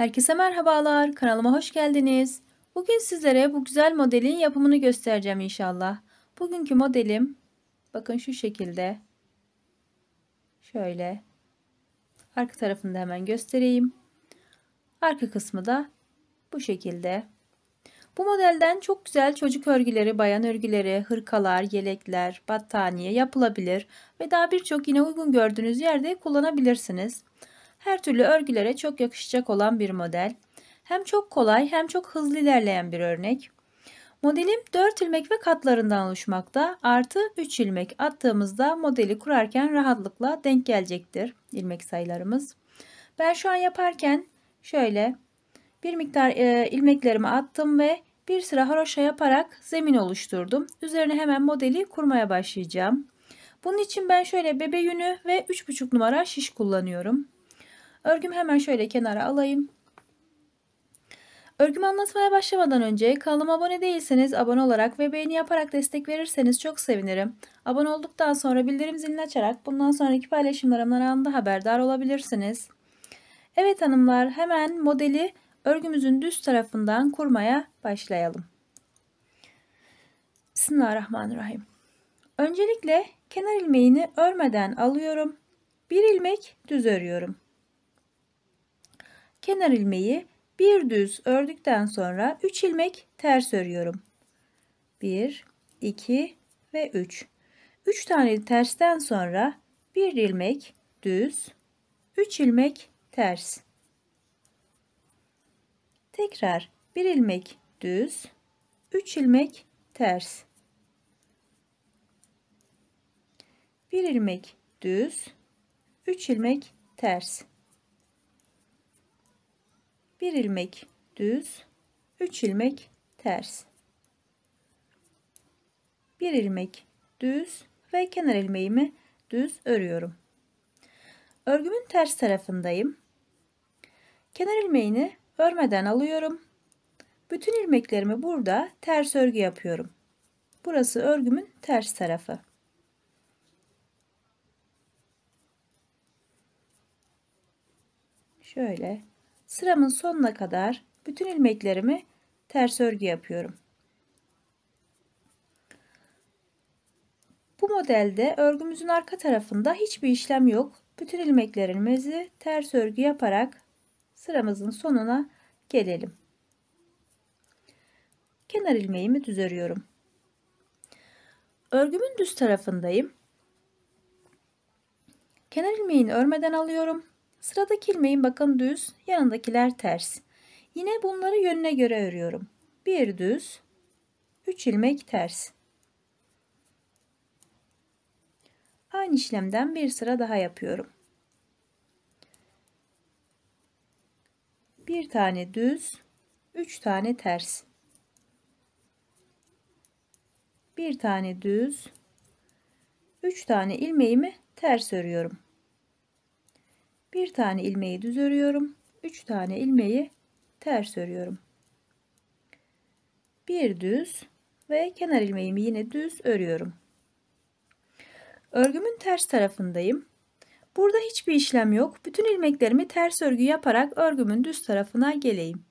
Herkese merhabalar, kanalıma hoş geldiniz. Bugün sizlere bu güzel modelin yapımını göstereceğim inşallah. Bugünkü modelim, bakın şu şekilde. Şöyle. Arka tarafını da hemen göstereyim. Arka kısmı da bu şekilde. Bu modelden çok güzel çocuk örgüleri, bayan örgüleri, hırkalar, yelekler, battaniye yapılabilir ve daha birçok yine uygun gördüğünüz yerde kullanabilirsiniz. Her türlü örgülere çok yakışacak olan bir model. Hem çok kolay hem çok hızlı ilerleyen bir örnek. Modelim 4 ilmek ve katlarından oluşmakta. Artı 3 ilmek attığımızda modeli kurarken rahatlıkla denk gelecektir ilmek sayılarımız. Ben şu an yaparken şöyle bir miktar e, ilmeklerimi attım ve bir sıra haroşa yaparak zemin oluşturdum. Üzerine hemen modeli kurmaya başlayacağım. Bunun için ben şöyle bebe yünü ve 3,5 numara şiş kullanıyorum. Örgümü hemen şöyle kenara alayım. Örgümü anlatmaya başlamadan önce kanalıma abone değilseniz abone olarak ve beğeni yaparak destek verirseniz çok sevinirim. Abone olduktan sonra bildirim zilini açarak bundan sonraki paylaşımlarımdan anında haberdar olabilirsiniz. Evet hanımlar hemen modeli örgümüzün düz tarafından kurmaya başlayalım. Bismillahirrahmanirrahim. Öncelikle kenar ilmeğini örmeden alıyorum. Bir ilmek düz örüyorum kenar ilmeği bir düz ördükten sonra 3 ilmek ters örüyorum. 1, 2 ve 3. 3 tane tersten sonra 1 ilmek düz, 3 ilmek ters. Tekrar 1 ilmek düz, 3 ilmek ters. 1 ilmek düz, 3 ilmek ters. 1 ilmek düz 3 ilmek ters 1 ilmek düz ve kenar ilmeğimi düz örüyorum örgümün ters tarafındayım kenar ilmeğini örmeden alıyorum bütün ilmeklerimi burada ters örgü yapıyorum burası örgümün ters tarafı şöyle Sıramın sonuna kadar bütün ilmeklerimi ters örgü yapıyorum. Bu modelde örgümüzün arka tarafında hiçbir işlem yok. Bütün ilmeklerimizi ters örgü yaparak sıramızın sonuna gelelim. Kenar ilmeğimi düz örüyorum. Örgümün düz tarafındayım. Kenar ilmeğini örmeden alıyorum. Sıradaki ilmeğin bakın düz, yanındakiler ters. Yine bunları yönüne göre örüyorum. Bir düz, 3 ilmek ters. Aynı işlemden bir sıra daha yapıyorum. Bir tane düz, 3 tane ters. Bir tane düz, 3 tane ilmeğimi ters örüyorum. Bir tane ilmeği düz örüyorum. 3 tane ilmeği ters örüyorum. Bir düz ve kenar ilmeğimi yine düz örüyorum. Örgümün ters tarafındayım. Burada hiçbir işlem yok. Bütün ilmeklerimi ters örgü yaparak örgümün düz tarafına geleyim.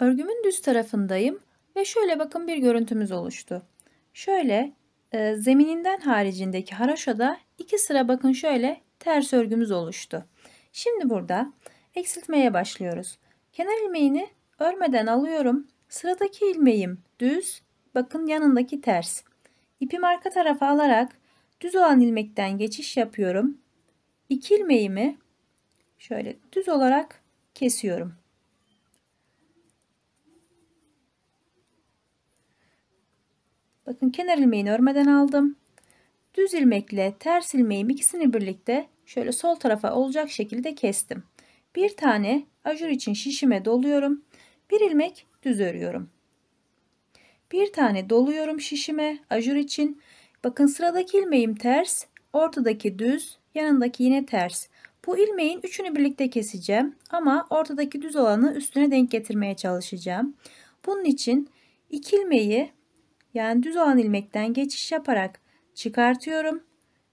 Örgümün düz tarafındayım ve şöyle bakın bir görüntümüz oluştu. Şöyle e, zemininden haricindeki haroşada iki sıra bakın şöyle ters örgümüz oluştu. Şimdi burada eksiltmeye başlıyoruz. Kenar ilmeğini örmeden alıyorum. Sıradaki ilmeğim düz. Bakın yanındaki ters. İpimi arka tarafa alarak düz olan ilmekten geçiş yapıyorum. İki ilmeğimi şöyle düz olarak kesiyorum. Bakın kenar ilmeğini örmeden aldım. Düz ilmekle ters ilmeğim ikisini birlikte şöyle sol tarafa olacak şekilde kestim. Bir tane ajur için şişime doluyorum. Bir ilmek düz örüyorum. Bir tane doluyorum şişime ajur için. Bakın sıradaki ilmeğim ters, ortadaki düz, yanındaki yine ters. Bu ilmeğin üçünü birlikte keseceğim ama ortadaki düz olanı üstüne denk getirmeye çalışacağım. Bunun için iki ilmeği yani düz olan ilmekten geçiş yaparak çıkartıyorum.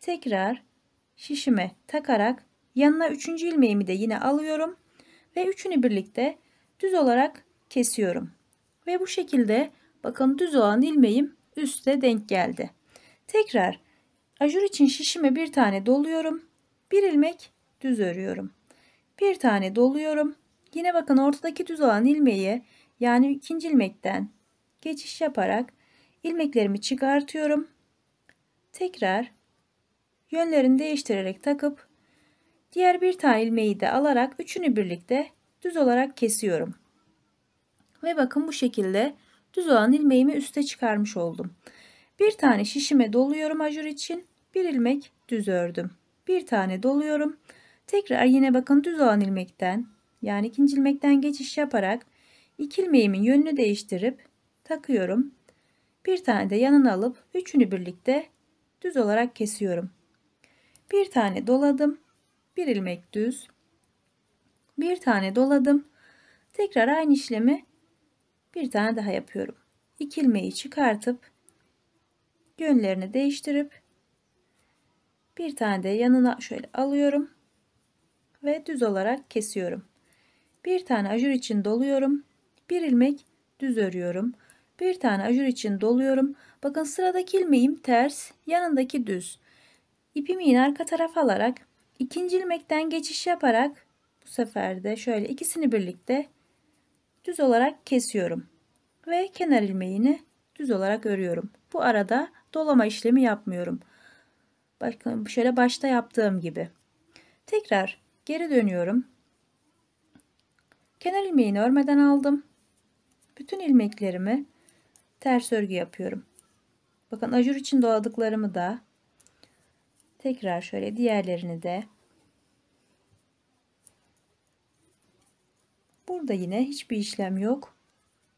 Tekrar şişime takarak yanına üçüncü ilmeğimi de yine alıyorum ve üçünü birlikte düz olarak kesiyorum. Ve bu şekilde bakın düz olan ilmeğim üste denk geldi. Tekrar ajur için şişime bir tane doluyorum. Bir ilmek düz örüyorum. Bir tane doluyorum. Yine bakın ortadaki düz olan ilmeği yani ikinci ilmekten geçiş yaparak ilmeklerimi çıkartıyorum tekrar yönlerini değiştirerek takıp diğer bir tane ilmeği de alarak üçünü birlikte düz olarak kesiyorum. Ve bakın bu şekilde düz olan ilmeğimi üste çıkarmış oldum. Bir tane şişime doluyorum ajur için. Bir ilmek düz ördüm. Bir tane doluyorum. Tekrar yine bakın düz olan ilmekten yani ikinci ilmekten geçiş yaparak iki ilmeğimin yönünü değiştirip takıyorum. Bir tane de yanına alıp üçünü birlikte düz olarak kesiyorum. Bir tane doladım. Bir ilmek düz. Bir tane doladım. Tekrar aynı işlemi bir tane daha yapıyorum. İki ilmeği çıkartıp yönlerini değiştirip bir tane de yanına şöyle alıyorum ve düz olarak kesiyorum. Bir tane ajur için doluyorum. Bir ilmek düz örüyorum. Bir tane ajur için doluyorum. Bakın sıradaki ilmeğim ters, yanındaki düz. İpimi yine arka tarafa alarak ikinci ilmekten geçiş yaparak bu sefer de şöyle ikisini birlikte düz olarak kesiyorum. Ve kenar ilmeğini düz olarak örüyorum. Bu arada dolama işlemi yapmıyorum. Bakın şöyle başta yaptığım gibi. Tekrar geri dönüyorum. Kenar ilmeğini örmeden aldım. Bütün ilmeklerimi ters örgü yapıyorum. Bakın ajur için doladıklarımı da tekrar şöyle diğerlerini de burada yine hiçbir işlem yok.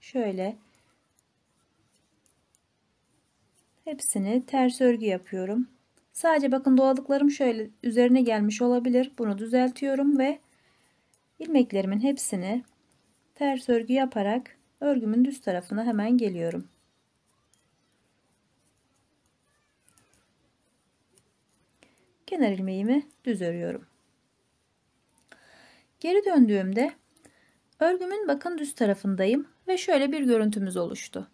Şöyle hepsini ters örgü yapıyorum. Sadece bakın doladıklarım şöyle üzerine gelmiş olabilir. Bunu düzeltiyorum ve ilmeklerimin hepsini ters örgü yaparak örgümün düz tarafına hemen geliyorum. kenar ilmeğimi düz örüyorum. Geri döndüğümde örgümün bakın düz tarafındayım ve şöyle bir görüntümüz oluştu.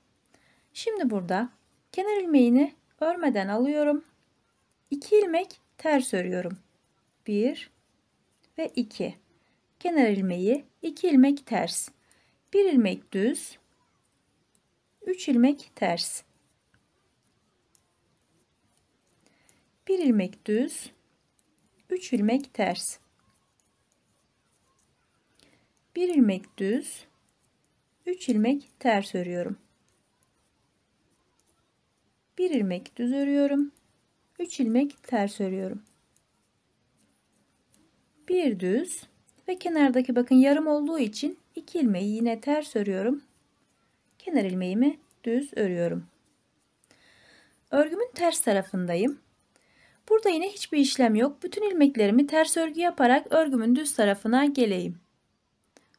Şimdi burada kenar ilmeğini örmeden alıyorum. 2 ilmek ters örüyorum. 1 ve 2. Kenar ilmeği 2 ilmek ters. 1 ilmek düz. 3 ilmek ters. 1 ilmek düz 3 ilmek ters 1 ilmek düz 3 ilmek ters örüyorum 1 ilmek düz örüyorum 3 ilmek ters örüyorum bir düz ve kenardaki bakın yarım olduğu için 2 ilmeği yine ters örüyorum kenar ilmeğimi düz örüyorum örgümün ters tarafındayım Burada yine hiçbir işlem yok. Bütün ilmeklerimi ters örgü yaparak örgümün düz tarafına geleyim.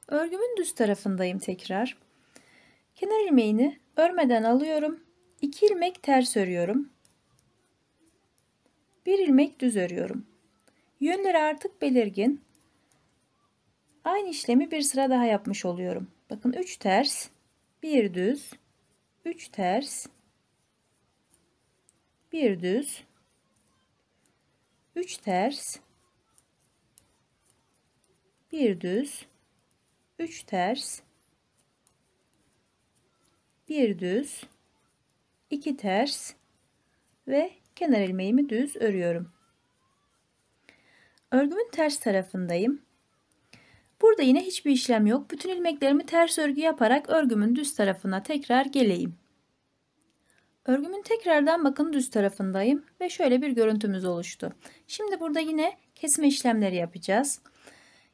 Örgümün düz tarafındayım tekrar. Kenar ilmeğini örmeden alıyorum. 2 ilmek ters örüyorum. 1 ilmek düz örüyorum. Yönleri artık belirgin. Aynı işlemi bir sıra daha yapmış oluyorum. Bakın 3 ters, 1 düz, 3 ters, 1 düz, 3 ters 1 düz 3 ters 1 düz 2 ters ve kenar ilmeğimi düz örüyorum. Örgümün ters tarafındayım. Burada yine hiçbir işlem yok. Bütün ilmeklerimi ters örgü yaparak örgümün düz tarafına tekrar geleyim. Örgümün tekrardan bakın düz tarafındayım ve şöyle bir görüntümüz oluştu. Şimdi burada yine kesme işlemleri yapacağız.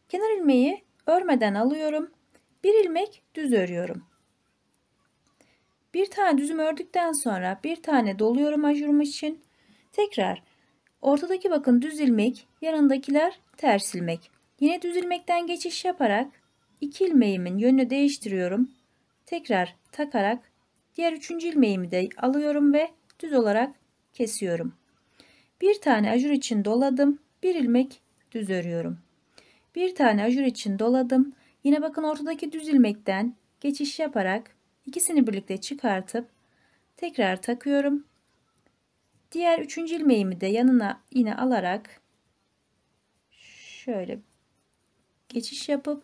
Kenar ilmeği örmeden alıyorum. Bir ilmek düz örüyorum. Bir tane düzüm ördükten sonra bir tane doluyorum ajurum için. Tekrar ortadaki bakın düz ilmek, yanındakiler ters ilmek. Yine düz ilmekten geçiş yaparak iki ilmeğimin yönünü değiştiriyorum. Tekrar takarak Diğer üçüncü ilmeğimi de alıyorum ve düz olarak kesiyorum. Bir tane ajur için doladım. Bir ilmek düz örüyorum. Bir tane ajur için doladım. Yine bakın ortadaki düz ilmekten geçiş yaparak ikisini birlikte çıkartıp tekrar takıyorum. Diğer üçüncü ilmeğimi de yanına yine alarak şöyle geçiş yapıp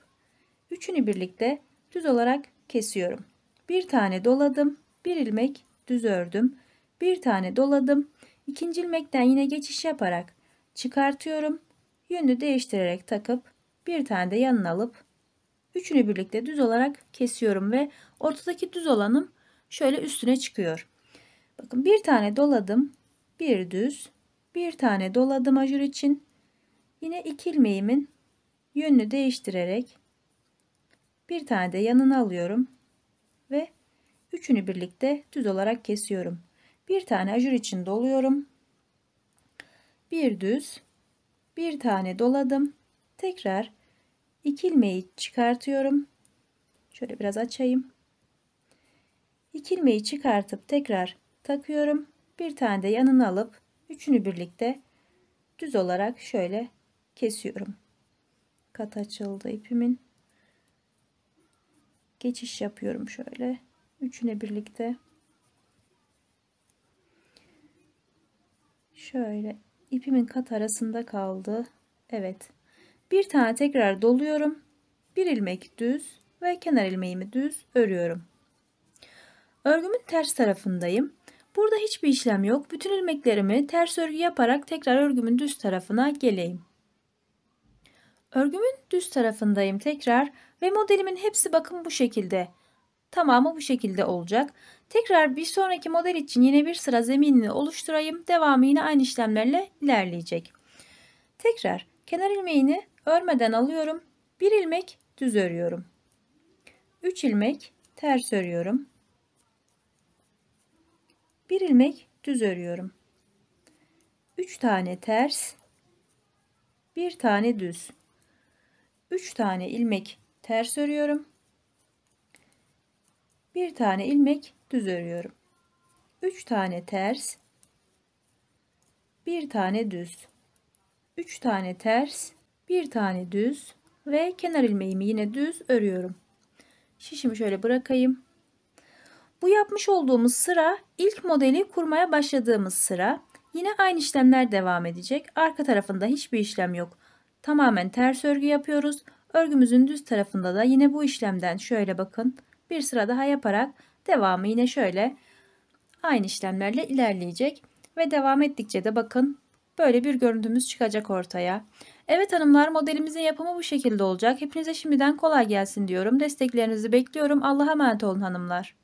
üçünü birlikte düz olarak kesiyorum. Bir tane doladım bir ilmek düz ördüm. Bir tane doladım. İkinci ilmekten yine geçiş yaparak çıkartıyorum. yönü değiştirerek takıp bir tane de yanına alıp üçünü birlikte düz olarak kesiyorum ve ortadaki düz olanım şöyle üstüne çıkıyor. Bakın bir tane doladım. Bir düz. Bir tane doladım ajur için. Yine iki ilmeğimin yönünü değiştirerek bir tane de yanına alıyorum ve Üçünü birlikte düz olarak kesiyorum. Bir tane ajur için doluyorum. Bir düz, bir tane doladım. Tekrar iki ilmeği çıkartıyorum. Şöyle biraz açayım. İki ilmeği çıkartıp tekrar takıyorum. Bir tane de yanına alıp üçünü birlikte düz olarak şöyle kesiyorum. Kat açıldı ipimin. Geçiş yapıyorum şöyle. Üçüne birlikte şöyle ipimin kat arasında kaldı. Evet. Bir tane tekrar doluyorum. Bir ilmek düz ve kenar ilmeğimi düz örüyorum. Örgümün ters tarafındayım. Burada hiçbir işlem yok. Bütün ilmeklerimi ters örgü yaparak tekrar örgümün düz tarafına geleyim. Örgümün düz tarafındayım tekrar ve modelimin hepsi bakın bu şekilde. Tamamı bu şekilde olacak. Tekrar bir sonraki model için yine bir sıra zeminini oluşturayım. Devamı yine aynı işlemlerle ilerleyecek. Tekrar kenar ilmeğini örmeden alıyorum. 1 ilmek düz örüyorum. 3 ilmek ters örüyorum. 1 ilmek düz örüyorum. 3 tane ters, 1 tane düz. 3 tane ilmek ters örüyorum bir tane ilmek düz örüyorum. 3 tane ters, bir tane düz. 3 tane ters, bir tane düz ve kenar ilmeğimi yine düz örüyorum. Şişimi şöyle bırakayım. Bu yapmış olduğumuz sıra ilk modeli kurmaya başladığımız sıra. Yine aynı işlemler devam edecek. Arka tarafında hiçbir işlem yok. Tamamen ters örgü yapıyoruz. Örgümüzün düz tarafında da yine bu işlemden şöyle bakın bir sıra daha yaparak devamı yine şöyle aynı işlemlerle ilerleyecek ve devam ettikçe de bakın böyle bir görüntümüz çıkacak ortaya. Evet hanımlar modelimizin yapımı bu şekilde olacak. Hepinize şimdiden kolay gelsin diyorum. Desteklerinizi bekliyorum. Allah'a emanet olun hanımlar.